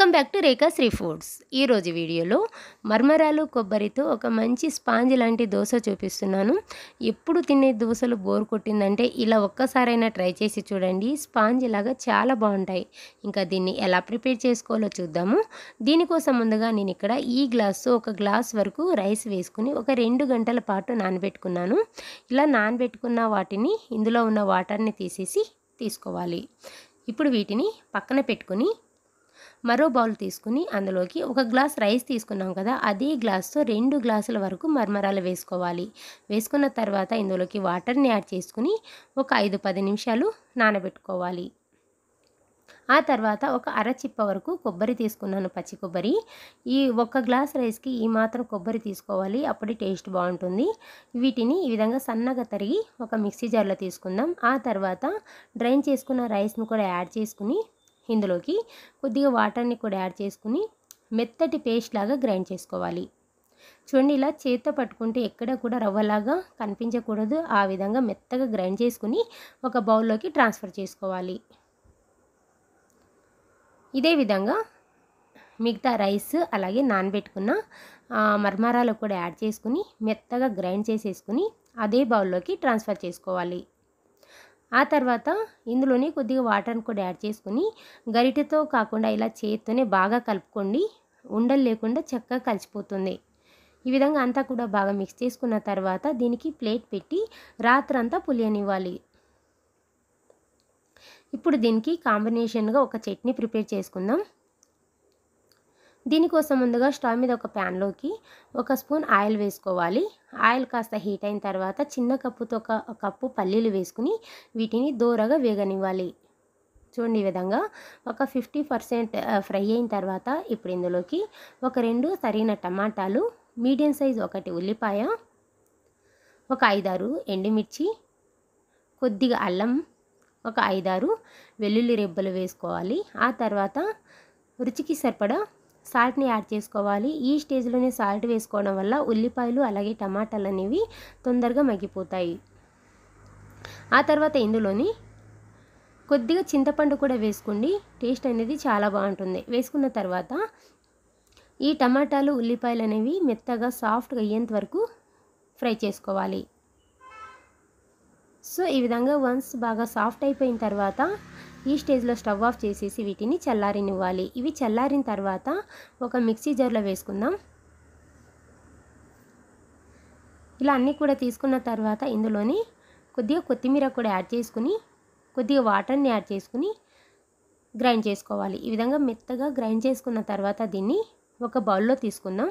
welcome back to Rekha Sri foods ఈరోజు వీడియోలో మర్మరాలు కొబ్బరితో ఒక మంచి స్పాంజ్ లాంటి దోశ చూపిస్తున్నాను ఎప్పుడు తినే దోశలు బోర్ కొట్టిందంటే ఇలా ఒక్కసారైనా ట్రై చేసి చూడండి స్పాంజ్ లాగా చాలా బాగుంటాయి ఇంకా దీన్ని ఎలా ప్రిపేర్ చేసుకోవాలో చూద్దాము దీనికోసం ముందుగా నేను ఇక్కడ ఈ గ్లాసు ఒక గ్లాస్ వరకు రైస్ వేసుకుని ఒక రెండు గంటల పాటు నానబెట్టుకున్నాను ఇలా నానబెట్టుకున్న వాటిని ఇందులో ఉన్న వాటర్ని తీసేసి తీసుకోవాలి ఇప్పుడు వీటిని పక్కన పెట్టుకుని మరో బౌల్ తీసుకుని అందులోకి ఒక గ్లాస్ రైస్ తీసుకున్నాం కదా అదే గ్లాస్తో రెండు గ్లాసుల వరకు మర్మరాలు వేసుకోవాలి వేసుకున్న తర్వాత ఇందులోకి వాటర్ని యాడ్ చేసుకుని ఒక ఐదు పది నిమిషాలు నానబెట్టుకోవాలి ఆ తర్వాత ఒక అరచిప్ప వరకు కొబ్బరి తీసుకున్నాను పచ్చి కొబ్బరి ఈ ఒక్క గ్లాస్ రైస్కి ఈ మాత్రం కొబ్బరి తీసుకోవాలి అప్పుడే టేస్ట్ బాగుంటుంది వీటిని ఈ విధంగా సన్నగా తరిగి ఒక మిక్సీ జార్లో తీసుకుందాం ఆ తర్వాత డ్రైన్ చేసుకున్న రైస్ను కూడా యాడ్ చేసుకుని ఇందులోకి కొద్దిగా వాటర్ని కూడా యాడ్ చేసుకుని మెత్తటి పేస్ట్ లాగా గ్రైండ్ చేసుకోవాలి చూడండి ఇలా చేత్తో పట్టుకుంటే ఎక్కడ కూడా రవ్వలాగా కనిపించకూడదు ఆ విధంగా మెత్తగా గ్రైండ్ చేసుకుని ఒక బౌల్లోకి ట్రాన్స్ఫర్ చేసుకోవాలి ఇదే విధంగా మిగతా రైస్ అలాగే నానబెట్టుకున్న మర్మరాలు కూడా యాడ్ చేసుకుని మెత్తగా గ్రైండ్ చేసేసుకుని అదే బౌల్లోకి ట్రాన్స్ఫర్ చేసుకోవాలి ఆ తర్వాత ఇందులోనే కొద్దిగా వాటర్ని కూడా యాడ్ చేసుకుని గరిటెతో కాకుండా ఇలా చేత్తోనే బాగా కలుపుకోండి ఉండలు లేకుండా చక్కగా కలిసిపోతుంది ఈ విధంగా అంతా కూడా బాగా మిక్స్ చేసుకున్న తర్వాత దీనికి ప్లేట్ పెట్టి రాత్రంతా పులియనివ్వాలి ఇప్పుడు దీనికి కాంబినేషన్గా ఒక చట్నీ ప్రిపేర్ చేసుకుందాం దీనికోసం ముందుగా స్టవ్ మీద ఒక ప్యాన్లోకి ఒక స్పూన్ ఆయిల్ వేసుకోవాలి ఆయిల్ కాస్త హీట్ అయిన తర్వాత చిన్న కప్పుతో ఒక కప్పు పల్లీలు వేసుకుని వీటిని దూరగా వేగనివ్వాలి చూడండి ఈ విధంగా ఒక ఫిఫ్టీ పర్సెంట్ ఫ్రై అయిన తర్వాత ఇప్పుడు ఇందులోకి ఒక రెండు సరైన టమాటాలు మీడియం సైజ్ ఒకటి ఉల్లిపాయ ఒక ఐదారు ఎండుమిర్చి కొద్దిగా అల్లం ఒక ఐదారు వెల్లుల్లి రెబ్బలు వేసుకోవాలి ఆ తర్వాత రుచికి సరిపడా సాల్ట్ని యాడ్ చేసుకోవాలి ఈ స్టేజ్లోనే సాల్ట్ వేసుకోవడం వల్ల ఉల్లిపాయలు అలాగే టమాటాలు అనేవి తొందరగా మగ్గిపోతాయి ఆ తర్వాత ఇందులోని కొద్దిగా చింతపండు కూడా వేసుకోండి టేస్ట్ అనేది చాలా బాగుంటుంది వేసుకున్న తర్వాత ఈ టమాటాలు ఉల్లిపాయలు అనేవి మెత్తగా సాఫ్ట్గా అయ్యేంత వరకు ఫ్రై చేసుకోవాలి సో ఈ విధంగా వన్స్ బాగా సాఫ్ట్ అయిపోయిన తర్వాత ఈ స్టేజ్లో స్టవ్ ఆఫ్ చేసేసి వీటిని చల్లారినివ్వాలి ఇవి చల్లారిన తర్వాత ఒక మిక్సీ జార్లో వేసుకుందాం ఇలా అన్నీ కూడా తీసుకున్న తర్వాత ఇందులోని కొద్దిగా కొత్తిమీర కూడా యాడ్ చేసుకుని కొద్దిగా వాటర్ని యాడ్ చేసుకుని గ్రైండ్ చేసుకోవాలి ఈ విధంగా మెత్తగా గ్రైండ్ చేసుకున్న తర్వాత దీన్ని ఒక బౌల్లో తీసుకుందాం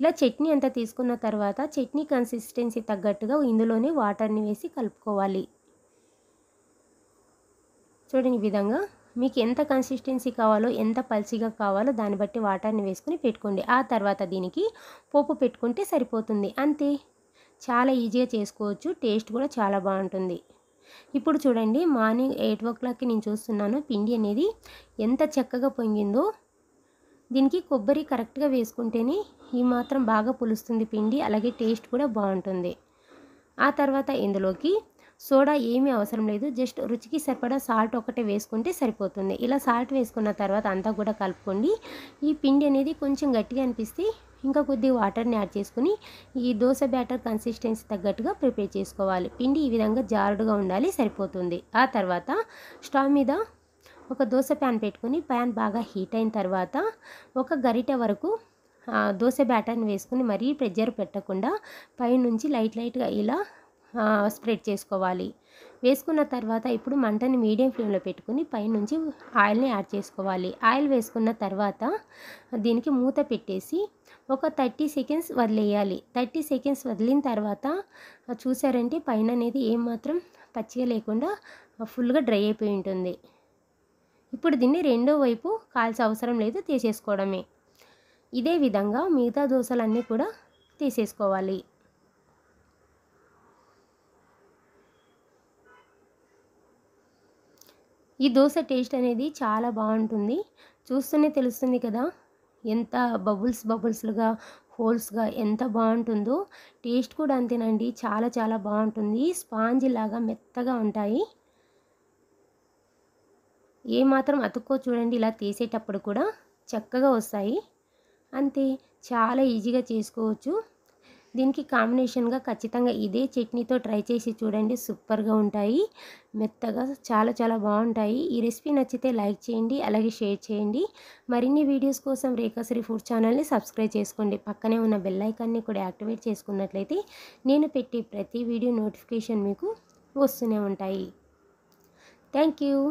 ఇలా చట్నీ అంతా తీసుకున్న తర్వాత చట్నీ కన్సిస్టెన్సీ తగ్గట్టుగా ఇందులోనే వాటర్ని వేసి కలుపుకోవాలి చూడని విధంగా మీకు ఎంత కన్సిస్టెన్సీ కావాలో ఎంత పల్చగా కావాలో దాన్ని బట్టి వాటర్ని వేసుకుని పెట్టుకోండి ఆ తర్వాత దీనికి పోపు పెట్టుకుంటే సరిపోతుంది అంతే చాలా ఈజీగా చేసుకోవచ్చు టేస్ట్ కూడా చాలా బాగుంటుంది ఇప్పుడు చూడండి మార్నింగ్ ఎయిట్ ఓ క్లాక్కి నేను చూస్తున్నాను పిండి అనేది ఎంత చక్కగా పొంగిందో దీనికి కొబ్బరి కరెక్ట్గా వేసుకుంటేనే ఈ మాత్రం బాగా పులుస్తుంది పిండి అలాగే టేస్ట్ కూడా బాగుంటుంది ఆ తర్వాత ఇందులోకి సోడా ఏమీ అవసరం లేదు జస్ట్ రుచికి సరిపడా సాల్ట్ ఒకటే వేసుకుంటే సరిపోతుంది ఇలా సాల్ట్ వేసుకున్న తర్వాత అంతా కూడా కలుపుకోండి ఈ పిండి అనేది కొంచెం గట్టిగా అనిపిస్తే ఇంకా కొద్దిగా వాటర్ని యాడ్ చేసుకుని ఈ దోశ బ్యాటర్ కన్సిస్టెన్సీ తగ్గట్టుగా ప్రిపేర్ చేసుకోవాలి పిండి ఈ విధంగా జారుడుగా ఉండాలి సరిపోతుంది ఆ తర్వాత స్టవ్ మీద ఒక దోశ ప్యాన్ పెట్టుకుని ప్యాన్ బాగా హీట్ అయిన తర్వాత ఒక గరిట వరకు దోశ బ్యాటర్ని వేసుకుని మరీ ప్రెజర్ పెట్టకుండా పైనుంచి లైట్ లైట్గా ఇలా స్ప్రెడ్ చేసుకోవాలి వేసుకున్న తర్వాత ఇప్పుడు మంటని మీడియం ఫ్లేమ్లో పెట్టుకుని పైనుంచి ఆయిల్ని యాడ్ చేసుకోవాలి ఆయిల్ వేసుకున్న తర్వాత దీనికి మూత పెట్టేసి ఒక థర్టీ సెకండ్స్ వదిలేయాలి థర్టీ సెకండ్స్ వదిలిన తర్వాత చూసారంటే పైన అనేది ఏమాత్రం పచ్చిగా లేకుండా ఫుల్గా డ్రై అయిపోయి ఉంటుంది ఇప్పుడు దీన్ని రెండో వైపు కాల్చి అవసరం లేదు తీసేసుకోవడమే ఇదే విధంగా మిగతా దోశలన్నీ కూడా తీసేసుకోవాలి ఈ దోశ టేస్ట్ అనేది చాలా బాగుంటుంది చూస్తూనే తెలుస్తుంది కదా ఎంత బబుల్స్ బబుల్స్లుగా హోల్స్గా ఎంత బాగుంటుందో టేస్ట్ కూడా అంతేనండి చాలా చాలా బాగుంటుంది స్పాంజ్ లాగా మెత్తగా ఉంటాయి ఏమాత్రం అతుక్కో చూడండి ఇలా తీసేటప్పుడు కూడా చక్కగా వస్తాయి అంతే చాలా ఈజీగా చేసుకోవచ్చు దీనికి కాంబినేషన్గా ఖచ్చితంగా ఇదే చట్నీతో ట్రై చేసి చూడండి సూపర్గా ఉంటాయి మెత్తగా చాలా చాలా బాగుంటాయి ఈ రెసిపీ నచ్చితే లైక్ చేయండి అలాగే షేర్ చేయండి మరిన్ని వీడియోస్ కోసం రేఖాశ్రీ ఫుడ్ ఛానల్ని సబ్స్క్రైబ్ చేసుకోండి పక్కనే ఉన్న బెల్లైకాన్ని కూడా యాక్టివేట్ చేసుకున్నట్లయితే నేను పెట్టే ప్రతి వీడియో నోటిఫికేషన్ మీకు వస్తూనే ఉంటాయి థ్యాంక్ యూ